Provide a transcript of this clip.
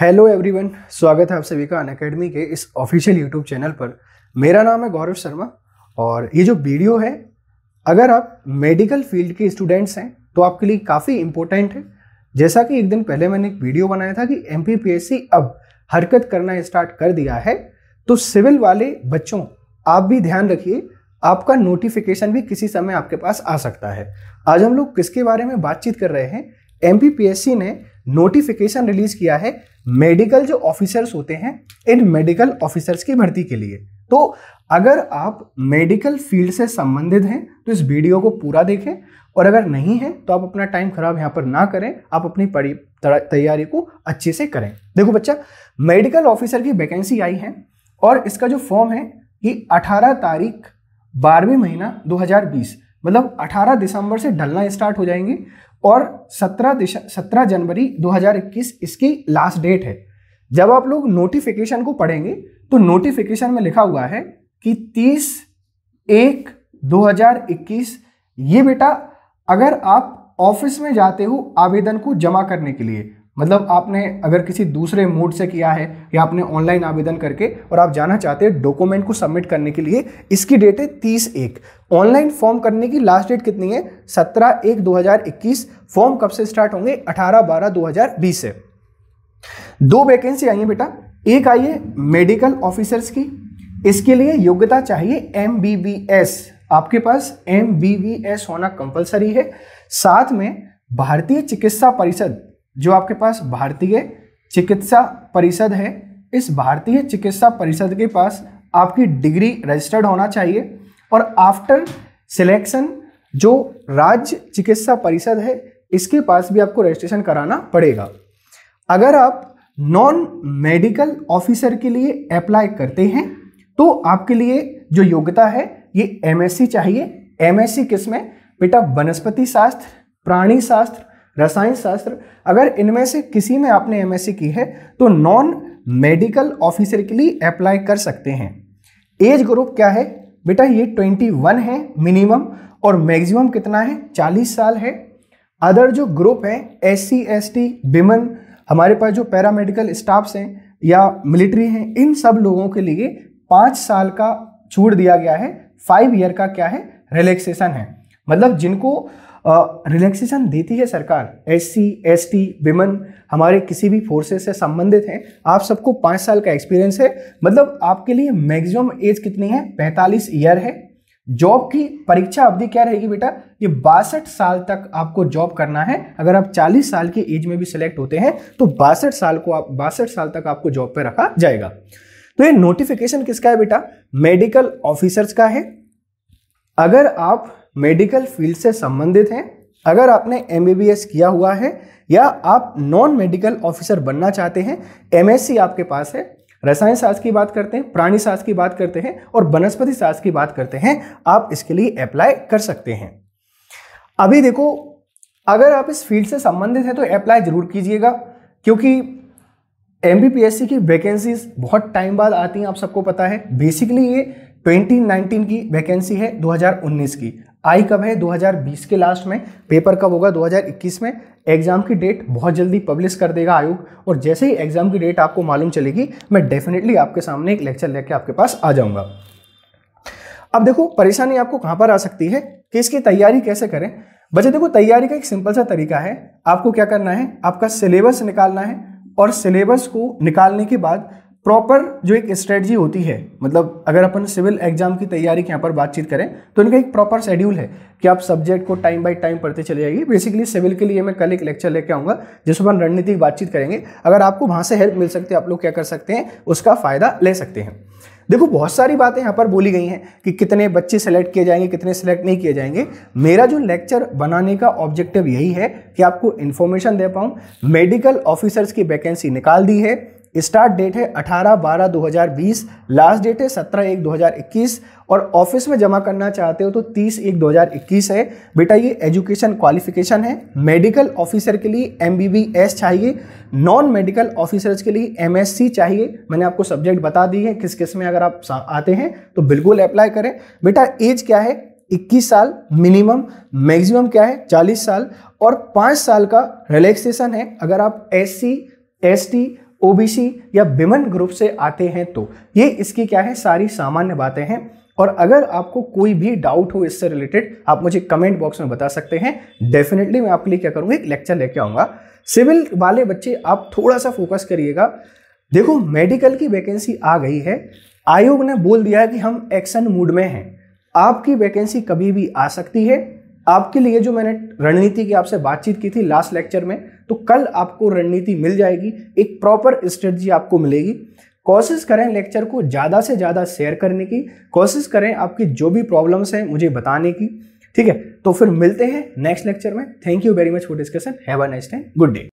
hello everyone स्वागत है आप सभी का अन अकेडमी के इस ऑफिशियल यूट्यूब चैनल पर मेरा नाम है गौरव शर्मा और ये जो वीडियो है अगर आप मेडिकल फील्ड के स्टूडेंट्स हैं तो आपके लिए काफ़ी इम्पोर्टेंट है जैसा कि एक दिन पहले मैंने एक वीडियो बनाया था कि एम अब हरकत करना स्टार्ट कर दिया है तो सिविल वाले बच्चों आप भी ध्यान रखिए आपका नोटिफिकेशन भी किसी समय आपके पास आ सकता है आज हम लोग किसके बारे में बातचीत कर रहे हैं एम ने नोटिफिकेशन रिलीज़ किया है मेडिकल जो ऑफिसर्स होते हैं इन मेडिकल ऑफिसर्स की भर्ती के लिए तो अगर आप मेडिकल फील्ड से संबंधित हैं तो इस वीडियो को पूरा देखें और अगर नहीं है तो आप अपना टाइम खराब यहाँ पर ना करें आप अपनी तैयारी को अच्छे से करें देखो बच्चा मेडिकल ऑफिसर की वैकेंसी आई है और इसका जो फॉर्म है ये 18 तारीख बारहवीं महीना 2020 मतलब 18 दिसंबर से ढलना स्टार्ट हो जाएंगे और 17 दिशा सत्रह जनवरी 2021 इसकी लास्ट डेट है जब आप लोग नोटिफिकेशन को पढ़ेंगे तो नोटिफिकेशन में लिखा हुआ है कि 30 एक 2021 ये बेटा अगर आप ऑफिस में जाते हो आवेदन को जमा करने के लिए मतलब आपने अगर किसी दूसरे मोड से किया है या आपने ऑनलाइन आवेदन करके और आप जाना चाहते हैं डॉक्यूमेंट को सबमिट करने के लिए इसकी डेट है तीस एक ऑनलाइन फॉर्म करने की लास्ट डेट कितनी है सत्रह एक दो हज़ार इक्कीस फॉर्म कब से स्टार्ट होंगे अठारह बारह दो हज़ार बीस से दो वैकेंसी आई है बेटा एक आई है मेडिकल ऑफिसर्स की इसके लिए योग्यता चाहिए एम आपके पास एम होना कंपलसरी है साथ में भारतीय चिकित्सा परिषद जो आपके पास भारतीय चिकित्सा परिषद है इस भारतीय चिकित्सा परिषद के पास आपकी डिग्री रजिस्टर्ड होना चाहिए और आफ्टर सिलेक्शन जो राज्य चिकित्सा परिषद है इसके पास भी आपको रजिस्ट्रेशन कराना पड़ेगा अगर आप नॉन मेडिकल ऑफिसर के लिए अप्लाई करते हैं तो आपके लिए जो योग्यता है ये एमएससी चाहिए एमएससी किस में बेटा वनस्पति शास्त्र प्राणी शास्त्र रसायन शास्त्र अगर इनमें से किसी में आपने एम की है तो नॉन मेडिकल ऑफिसर के लिए अप्लाई कर सकते हैं एज ग्रुप क्या है बेटा ये 21 है मिनिमम और मैक्सिमम कितना है 40 साल है अदर जो ग्रुप है S C S T women हमारे पास जो पैरामेडिकल स्टाफ्स हैं या मिलिट्री हैं इन सब लोगों के लिए पाँच साल का छूट दिया गया है फाइव ईयर का क्या है रिलैक्सेशन है मतलब जिनको रिलैक्सेशन देती है सरकार S C S T women हमारे किसी भी फोर्सेस से संबंधित हैं आप सबको पाँच साल का एक्सपीरियंस है मतलब आपके लिए मैक्सिमम एज कितनी है पैंतालीस ईयर है जॉब की परीक्षा अवधि क्या रहेगी बेटा ये बासठ साल तक आपको जॉब करना है अगर आप 40 साल की एज में भी सिलेक्ट होते हैं तो बासठ साल को आप बासठ साल तक आपको जॉब पे रखा जाएगा तो ये नोटिफिकेशन किसका है बेटा मेडिकल ऑफिसर्स का है अगर आप मेडिकल फील्ड से संबंधित हैं अगर आपने एम किया हुआ है या आप नॉन मेडिकल ऑफिसर बनना चाहते हैं एम आपके पास है रसायन शास्त्र की बात करते हैं प्राणी शास्त्र की बात करते हैं और वनस्पति शास्त्र की बात करते हैं आप इसके लिए अप्लाई कर सकते हैं अभी देखो अगर आप इस फील्ड से संबंधित हैं तो अप्लाई जरूर कीजिएगा क्योंकि एम की वैकेंसीज बहुत टाइम बाद आती हैं आप सबको पता है बेसिकली ये 2019 की वैकेंसी है 2019 की आई कब है 2020 के लास्ट में पेपर कब होगा 2021 में एग्जाम की डेट बहुत जल्दी पब्लिश कर देगा आयोग और जैसे ही एग्जाम की डेट आपको मालूम चलेगी मैं डेफिनेटली आपके सामने एक लेक्चर लेके आपके पास आ जाऊंगा अब देखो परेशानी आपको कहाँ पर आ सकती है कि इसकी तैयारी कैसे करें बच्चे देखो तैयारी का एक सिंपल सा तरीका है आपको क्या करना है आपका सिलेबस निकालना है और सिलेबस को निकालने के बाद प्रॉपर जो एक स्ट्रेटजी होती है मतलब अगर अपन सिविल एग्जाम की तैयारी के यहाँ पर बातचीत करें तो इनका एक प्रॉपर शेड्यूल है कि आप सब्जेक्ट को टाइम बाय टाइम पढ़ते चले जाइए बेसिकली सिविल के लिए मैं कल एक लेक्चर लेके आऊँगा जिसमें अपन रणनीतिक बातचीत करेंगे अगर आपको वहाँ से हेल्प मिल सकती है आप लोग क्या कर सकते हैं उसका फ़ायदा ले सकते हैं देखो बहुत सारी बातें यहाँ पर बोली गई हैं कि कितने बच्चे सेलेक्ट किए जाएंगे कितने सेलेक्ट नहीं किए जाएंगे मेरा जो लेक्चर बनाने का ऑब्जेक्टिव यही है कि आपको इन्फॉर्मेशन दे पाऊँ मेडिकल ऑफिसर्स की वैकेंसी निकाल दी है स्टार्ट डेट है 18 बारह 2020 लास्ट डेट है 17 एक 2021 और ऑफिस में जमा करना चाहते हो तो 30 एक 2021 है बेटा ये एजुकेशन क्वालिफिकेशन है मेडिकल ऑफिसर के लिए एम चाहिए नॉन मेडिकल ऑफिसर्स के लिए एम चाहिए मैंने आपको सब्जेक्ट बता दी है किस किस में अगर आप आते हैं तो बिल्कुल अप्लाई करें बेटा एज क्या है 21 साल मिनिमम मैक्सिमम क्या है 40 साल और 5 साल का रिलैक्सेशन है अगर आप S C S T OBC या विमन ग्रुप से आते हैं तो ये इसकी क्या है सारी सामान्य बातें हैं और अगर आपको कोई भी डाउट हो इससे रिलेटेड आप मुझे कमेंट बॉक्स में बता सकते हैं डेफिनेटली मैं आपके लिए क्या करूँगा एक लेक्चर लेके आऊँगा सिविल वाले बच्चे आप थोड़ा सा फोकस करिएगा देखो मेडिकल की वैकेंसी आ गई है आयोग ने बोल दिया है कि हम एक्शन मूड में हैं आपकी वैकेंसी कभी भी आ सकती है आपके लिए जो मैंने रणनीति की आपसे बातचीत की थी लास्ट लेक्चर में तो कल आपको रणनीति मिल जाएगी एक प्रॉपर स्ट्रेटजी आपको मिलेगी कोशिश करें लेक्चर को ज़्यादा से ज़्यादा शेयर करने की कोशिश करें आपकी जो भी प्रॉब्लम्स हैं मुझे बताने की ठीक है तो फिर मिलते हैं नेक्स्ट लेक्चर में thank you very much for discussion have a nice time good day